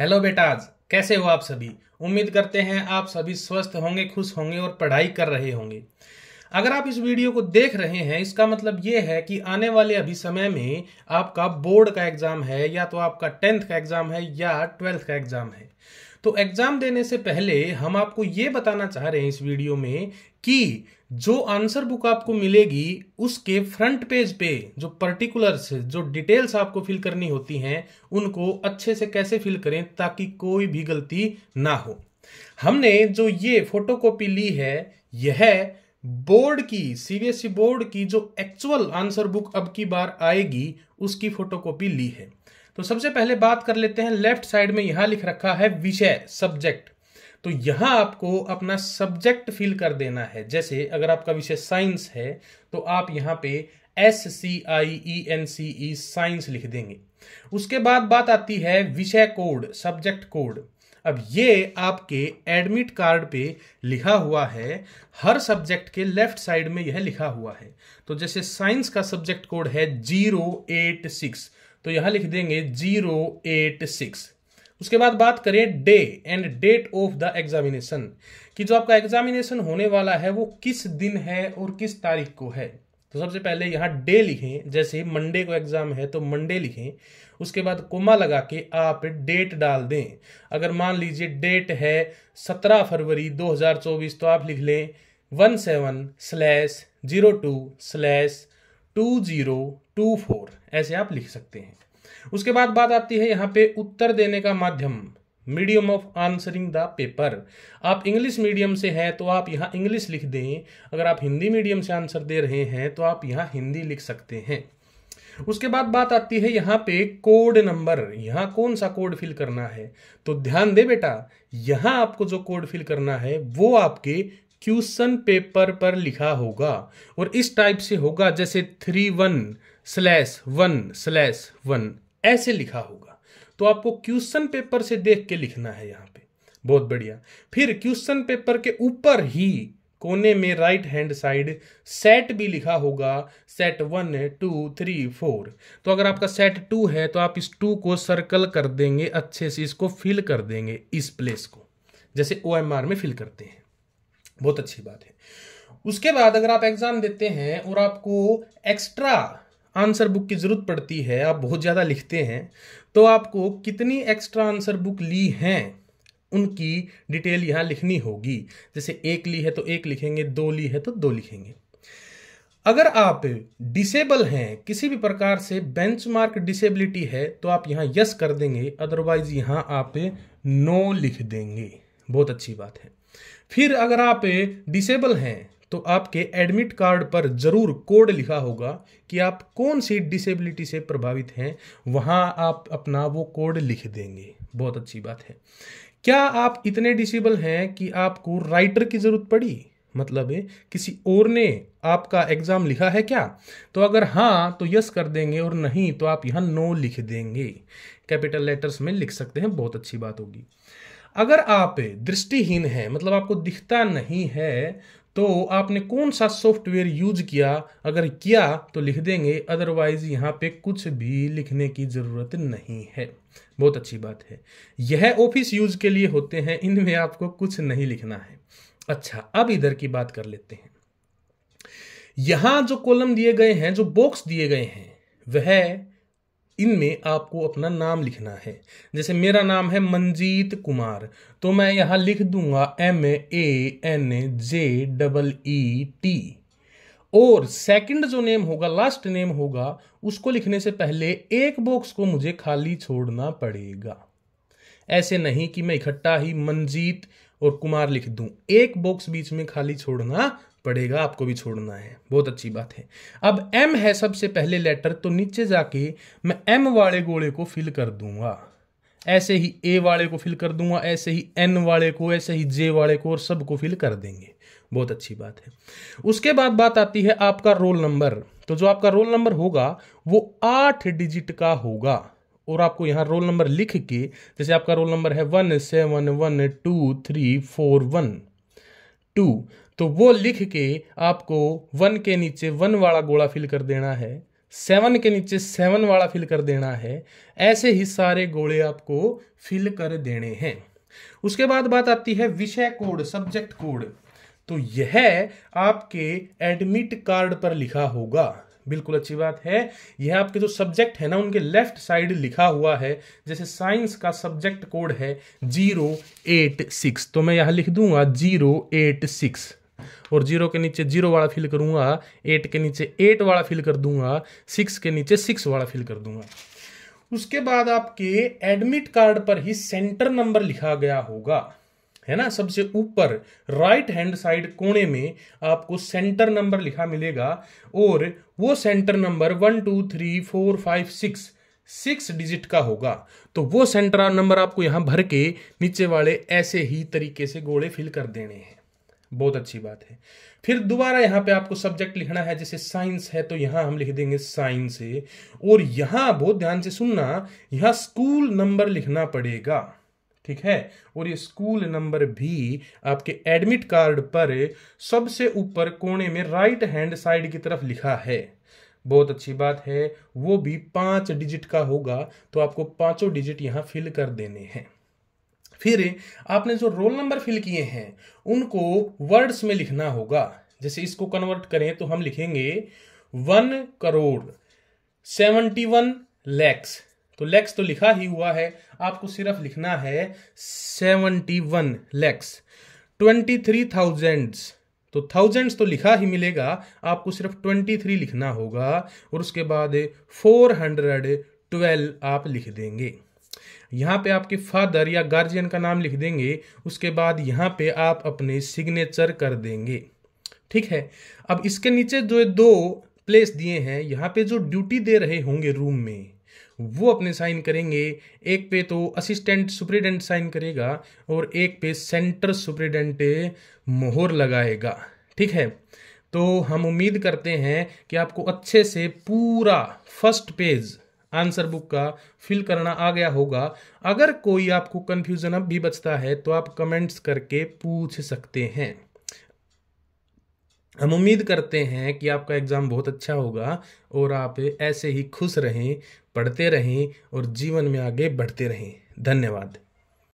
hello बेटाज कैसे हो आप सभी उम्मीद करते हैं आप सभी स्वस्थ होंगे खुश होंगे और पढ़ाई कर रहे होंगे अगर आप इस वीडियो को देख रहे हैं इसका मतलब ये है कि आने वाले अभी समय में आपका बोर्ड का एग्ज़ाम है या तो आपका टेंथ का एग्ज़ाम है या ट्वेल्थ का एग्ज़ाम है तो एग्ज़ाम देने से पहले हम आपको ये बताना चाह रहे हैं इस वीडियो में कि जो आंसर बुक आपको मिलेगी उसके फ्रंट पेज पे जो पर्टिकुलर्स जो डिटेल्स आपको फिल करनी होती हैं उनको अच्छे से कैसे फिल करें ताकि कोई भी गलती ना हो हमने जो ये फोटोकॉपी ली है यह बोर्ड की सीबीएसई बोर्ड e की जो एक्चुअल आंसर बुक अब की बार आएगी उसकी फोटोकॉपी ली है तो सबसे पहले बात कर लेते हैं लेफ्ट साइड में यहां लिख रखा है विषय सब्जेक्ट तो यहाँ आपको अपना सब्जेक्ट फिल कर देना है जैसे अगर आपका विषय साइंस है तो आप यहाँ पे S C I E N C E science लिख देंगे उसके बाद बात आती है विषय कोड सब्जेक्ट कोड अब ये आपके एडमिट कार्ड पे लिखा हुआ है हर सब्जेक्ट के लेफ्ट साइड में यह लिखा हुआ है तो जैसे साइंस का सब्जेक्ट कोड है जीरो एट सिक्स तो यहां लिख देंगे जीरो एट सिक्स उसके बाद बात करें day and date of the examination कि जो आपका एग्जामिनेशन होने वाला है वो किस दिन है और किस तारीख को है तो सबसे पहले यहाँ डे लिखें जैसे मंडे को एग्ज़ाम है तो मंडे लिखें उसके बाद कोमा लगा के आप डेट डाल दें अगर मान लीजिए डेट है सत्रह फरवरी 2024 तो आप लिख लें one seven slash zero two slash two zero two four ऐसे आप लिख सकते हैं उसके बाद बात आती है यहाँ पे उत्तर देने का माध्यम medium of answering the paper आप इंग्लिश मीडियम से हैं तो आप यहाँ इंग्लिश लिख दें अगर आप हिंदी मीडियम से आंसर दे रहे हैं तो आप यहाँ हिंदी लिख सकते हैं उसके बाद बात आती है यहाँ पे कोड नंबर यहाँ कौन सा कोड फिल करना है तो ध्यान दे बेटा यहाँ आपको जो कोड फिल करना है वो आपके क्वेश्चन पेपर पर लिखा होगा और इस टाइप से होगा जैसे three one slash one slash one ऐसे लिखा होगा तो आपको क्वेश्चन पेपर से देख के लिखना है यहाँ पे बहुत बढ़िया फिर क्वेश्चन पेपर के ऊपर ही कोने में राइट हैंड साइड सेट भी लिखा होगा set one two three four तो अगर आपका सेट टू है तो आप इस टू को सर्कल कर देंगे अच्छे से इसको फिल कर देंगे इस प्लेस को जैसे ओ में फिल करते हैं बहुत अच्छी बात है उसके बाद अगर आप एग्ज़ाम देते हैं और आपको एक्स्ट्रा आंसर बुक की ज़रूरत पड़ती है आप बहुत ज़्यादा लिखते हैं तो आपको कितनी एक्स्ट्रा आंसर बुक ली हैं उनकी डिटेल यहाँ लिखनी होगी जैसे एक ली है तो एक लिखेंगे दो ली है तो दो लिखेंगे अगर आप डिसेबल हैं किसी भी प्रकार से बेंचमार्क डिसेबिलिटी है तो आप यहाँ यस कर देंगे अदरवाइज यहाँ आप नो लिख देंगे बहुत अच्छी बात है फिर अगर आप डिसेबल हैं तो आपके एडमिट कार्ड पर ज़रूर कोड लिखा होगा कि आप कौन सी डिसेबिलिटी से प्रभावित हैं वहां आप अपना वो कोड लिख देंगे बहुत अच्छी बात है क्या आप इतने डिसेबल हैं कि आपको राइटर की ज़रूरत पड़ी मतलब है किसी और ने आपका एग्ज़ाम लिखा है क्या तो अगर हाँ तो यस कर देंगे और नहीं तो आप यहाँ नो लिख देंगे कैपिटल लेटर्स में लिख सकते हैं बहुत अच्छी बात होगी अगर आप दृष्टिहीन हैं मतलब आपको दिखता नहीं है तो आपने कौन सा सॉफ्टवेयर यूज किया अगर किया तो लिख देंगे अदरवाइज यहाँ पे कुछ भी लिखने की ज़रूरत नहीं है बहुत अच्छी बात है यह ऑफिस यूज के लिए होते हैं इनमें आपको कुछ नहीं लिखना है अच्छा अब इधर की बात कर लेते हैं यहां जो कॉलम दिए गए हैं जो बॉक्स दिए गए हैं वह इनमें आपको अपना नाम लिखना है जैसे मेरा नाम है मंजीत कुमार तो मैं यहाँ लिख दूंगा M A N J double E T और सेकंड जो नेम होगा लास्ट नेम होगा उसको लिखने से पहले एक बॉक्स को मुझे खाली छोड़ना पड़ेगा ऐसे नहीं कि मैं इकट्ठा ही मंजीत और कुमार लिख दूं एक बॉक्स बीच में खाली छोड़ना पड़ेगा आपको भी छोड़ना है बहुत अच्छी बात है अब एम है सबसे पहले लेटर तो नीचे जाके मैं एम वाले गोले को फिल कर दूंगा ऐसे ही ए वाले को फिल कर दूंगा ऐसे ही एन वाले को ऐसे ही जे वाले को और सबको फिल कर देंगे बहुत अच्छी बात है उसके बाद बात आती है आपका रोल नंबर तो जो आपका रोल नंबर होगा वो आठ डिजिट का होगा और आपको यहाँ रोल नंबर लिख के जैसे आपका रोल नंबर है one seven one two three four one two तो वो लिख के आपको वन के नीचे वन वाला गोला फिल कर देना है सेवन के नीचे सेवन वाला फिल कर देना है ऐसे ही सारे गोले आपको फिल कर देने हैं उसके बाद बात आती है विषय कोड सब्जेक्ट कोड तो यह आपके एडमिट कार्ड पर लिखा होगा बिल्कुल अच्छी बात है यह आपके जो तो सब्जेक्ट है ना उनके लेफ्ट साइड लिखा हुआ है जैसे साइंस का सब्जेक्ट कोड है जीरो एट सिक्स तो मैं यहां लिख दूंगा जीरो एट सिक्स और जीरो के नीचे जीरो वाला फिल करूँगा एट के नीचे एट वाला फिल कर दूंगा सिक्स के नीचे सिक्स वाला फिल कर दूंगा उसके बाद आपके एडमिट कार्ड पर ही सेंटर नंबर लिखा गया होगा है ना सबसे ऊपर राइट हैंड साइड कोने में आपको सेंटर नंबर लिखा मिलेगा और वो centre number one two three four five six six digit का होगा तो वो सेंटर नंबर आपको यहां भर के नीचे वाले ऐसे ही तरीके से गोले फिल कर देने हैं बहुत अच्छी बात है फिर दोबारा यहाँ पे आपको सब्जेक्ट लिखना है जैसे साइंस है तो यहाँ हम लिख देंगे साइंस और यहाँ बहुत ध्यान से सुनना यहाँ स्कूल नंबर लिखना पड़ेगा ठीक है और ये स्कूल नंबर भी आपके एडमिट कार्ड पर सबसे ऊपर कोने में राइट हैंड साइड की तरफ लिखा है बहुत अच्छी बात है वो भी पांच डिजिट का होगा तो आपको पांचों डिजिट यहाँ फिल कर देने हैं फिर आपने जो रोल नंबर फिल किए हैं उनको वर्ड्स में लिखना होगा जैसे इसको कन्वर्ट करें तो हम लिखेंगे one crore seventy one lakhs तो लैक्स तो लिखा ही हुआ है आपको सिर्फ लिखना है seventy one lakhs twenty three thousands तो थाउजेंड्स तो लिखा ही मिलेगा आपको सिर्फ ट्वेंटी थ्री लिखना होगा और उसके बाद फोर हंड्रेड ट्वेल्व आप लिख देंगे यहाँ पे आपके फादर या गार्जियन का नाम लिख देंगे उसके बाद यहाँ पे आप अपने सिग्नेचर कर देंगे ठीक है अब इसके नीचे जो दो प्लेस दिए हैं यहाँ पे जो ड्यूटी दे रहे होंगे रूम में वो अपने साइन करेंगे एक पे तो असिस्टेंट सुप्रिटेंडेंट साइन करेगा और एक पे सेंटर सुप्रिटेंडेंट मोहर लगाएगा ठीक है तो हम उम्मीद करते हैं कि आपको अच्छे से पूरा फर्स्ट पेज आंसर बुक का फिल करना आ गया होगा अगर कोई आपको कन्फ्यूज़न अब भी बचता है तो आप कमेंट्स करके पूछ सकते हैं हम उम्मीद करते हैं कि आपका एग्ज़ाम बहुत अच्छा होगा और आप ऐसे ही खुश रहें पढ़ते रहें और जीवन में आगे बढ़ते रहें धन्यवाद